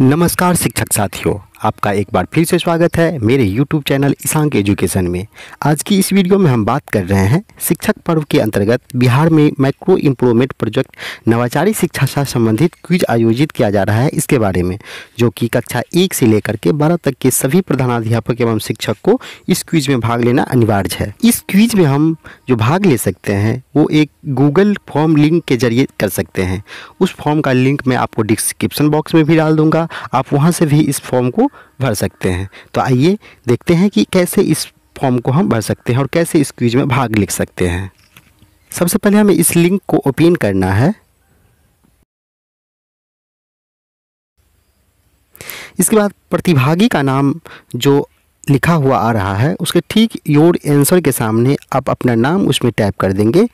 नमस्कार शिक्षक साथियों आपका एक बार फिर से स्वागत है मेरे YouTube चैनल ईशांक एजुकेशन में आज की इस वीडियो में हम बात कर रहे हैं शिक्षक पर्व के अंतर्गत बिहार में माइक्रो इम्प्रूवमेंट प्रोजेक्ट नवाचारी शिक्षा से संबंधित क्विज आयोजित किया जा रहा है इसके बारे में जो कि कक्षा एक से लेकर के बारह तक के सभी प्रधानाध्यापक एवं शिक्षक को इस क्विज में भाग लेना अनिवार्य है इस क्विज में हम जो भाग ले सकते हैं वो एक गूगल फॉर्म लिंक के जरिए कर सकते हैं उस फॉर्म का लिंक मैं आपको डिस्क्रिप्शन बॉक्स में भी डाल दूंगा आप वहाँ से भी इस फॉर्म को भर सकते हैं तो आइए देखते हैं कि कैसे इस फॉर्म को हम भर सकते हैं और कैसे इस क्विज में भाग लिख सकते हैं सबसे पहले हमें इस लिंक को ओपन करना है इसके बाद प्रतिभागी का नाम जो लिखा हुआ आ रहा है उसके ठीक योर आंसर के सामने आप अपना नाम उसमें टाइप कर देंगे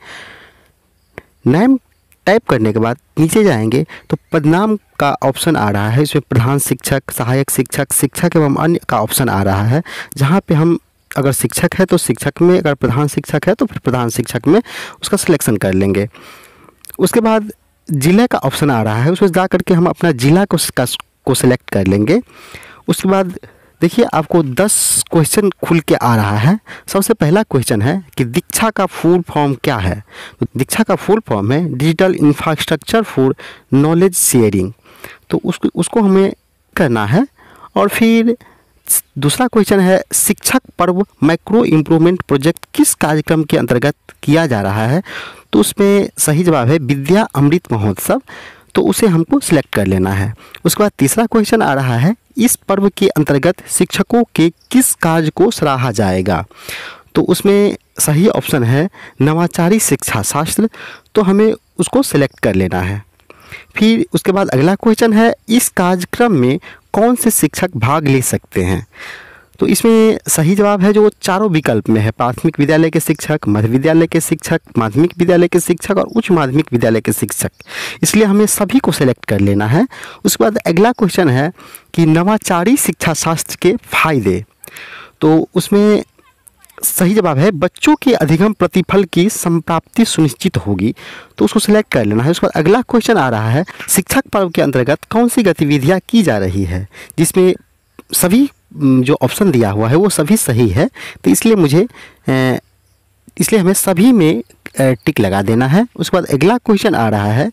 नाम टाइप करने के बाद नीचे जाएंगे तो पदनाम का ऑप्शन आ रहा है इसमें प्रधान शिक्षक सहायक शिक्षक शिक्षक एवं अन्य का ऑप्शन आ रहा है जहाँ पे हम अगर शिक्षक है तो शिक्षक में अगर प्रधान शिक्षक है तो फिर प्रधान शिक्षक में उसका सिलेक्शन कर लेंगे उसके बाद ज़िले का ऑप्शन आ रहा है उसमें जा करके हम अपना ज़िला को सिलेक्ट कर लेंगे उसके बाद देखिए आपको 10 क्वेश्चन खुल के आ रहा है सबसे पहला क्वेश्चन है कि दीक्षा का फुल फॉर्म क्या है तो दीक्षा का फुल फॉर्म है digital infrastructure for knowledge sharing तो उसको उसको हमें करना है और फिर दूसरा क्वेश्चन है शिक्षक पर्व माइक्रो इम्प्रूवमेंट प्रोजेक्ट किस कार्यक्रम के अंतर्गत किया जा रहा है तो उसमें सही जवाब है विद्या अमृत महोत्सव तो उसे हमको सिलेक्ट कर लेना है उसके बाद तीसरा क्वेश्चन आ रहा है इस पर्व के अंतर्गत शिक्षकों के किस कार्य को सराहा जाएगा तो उसमें सही ऑप्शन है नवाचारी शिक्षा शास्त्र तो हमें उसको सेलेक्ट कर लेना है फिर उसके बाद अगला क्वेश्चन है इस कार्यक्रम में कौन से शिक्षक भाग ले सकते हैं तो इसमें सही जवाब है जो चारों विकल्प में है प्राथमिक विद्यालय के शिक्षक मध्य विद्यालय के शिक्षक माध्यमिक विद्यालय के शिक्षक और उच्च माध्यमिक विद्यालय के शिक्षक इसलिए हमें सभी को सेलेक्ट कर लेना है उसके बाद अगला क्वेश्चन है कि नवाचारी शिक्षा शास्त्र के फायदे तो उसमें सही जवाब है बच्चों के अधिगम प्रतिफल की संप्राप्ति सुनिश्चित होगी तो उसको सिलेक्ट कर लेना है उसके बाद अगला क्वेश्चन आ रहा है शिक्षक पर्व के अंतर्गत कौन सी गतिविधियाँ की जा रही है जिसमें सभी जो ऑप्शन दिया हुआ है वो सभी सही है तो इसलिए मुझे इसलिए हमें सभी में टिक लगा देना है उसके बाद अगला क्वेश्चन आ रहा है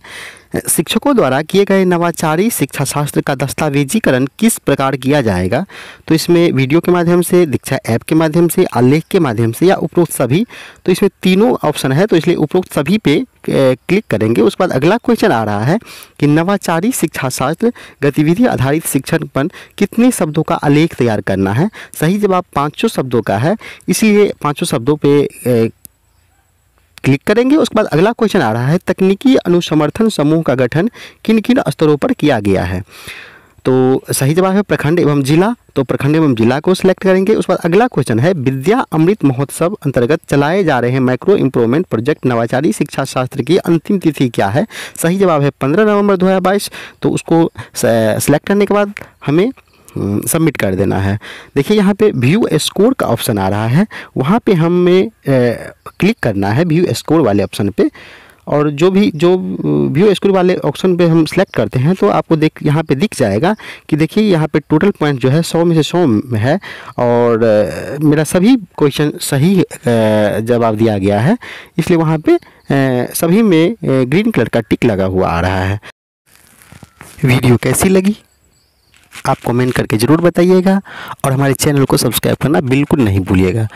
शिक्षकों द्वारा किए गए नवाचारी शिक्षा शास्त्र का दस्तावेजीकरण किस प्रकार किया जाएगा तो इसमें वीडियो के माध्यम से दीक्षा ऐप के माध्यम से आलेख के माध्यम से या उपरोक्त सभी तो इसमें तीनों ऑप्शन है तो इसलिए उपरोक्त सभी पे क्लिक करेंगे उसके बाद अगला क्वेश्चन आ रहा है कि नवाचारी शिक्षा शास्त्र गतिविधि आधारित शिक्षण पर कितने शब्दों का आलेख तैयार करना है सही जवाब पाँचों शब्दों का है इसीलिए पाँचों शब्दों पर क्लिक करेंगे उसके बाद अगला क्वेश्चन आ रहा है तकनीकी अनुसमर्थन समूह का गठन किन किन स्तरों पर किया गया है तो सही जवाब है प्रखंड एवं जिला तो प्रखंड एवं जिला को सिलेक्ट करेंगे उसके बाद अगला क्वेश्चन है विद्या अमृत महोत्सव अंतर्गत चलाए जा रहे हैं माइक्रो इम्प्रूवमेंट प्रोजेक्ट नवाचारी शिक्षा शास्त्र की अंतिम तिथि क्या है सही जवाब है पंद्रह नवंबर 2022 तो उसको सिलेक्ट करने के बाद हमें सबमिट कर देना है देखिए यहाँ पे व्यू स्कोर का ऑप्शन आ रहा है वहाँ पे हमें क्लिक करना है व्यू स्कोर वाले ऑप्शन पे और जो भी जो व्यू स्कोर वाले ऑप्शन पे हम सेलेक्ट करते हैं तो आपको देख यहाँ पे दिख जाएगा कि देखिए यहाँ पे टोटल पॉइंट जो है सौ में से सौ में है और मेरा सभी क्वेश्चन सही जवाब दिया गया है इसलिए वहाँ पर सभी में ग्रीन कलर का टिक लगा हुआ आ रहा है वीडियो कैसी लगी आप कमेंट करके ज़रूर बताइएगा और हमारे चैनल को सब्सक्राइब करना बिल्कुल नहीं भूलिएगा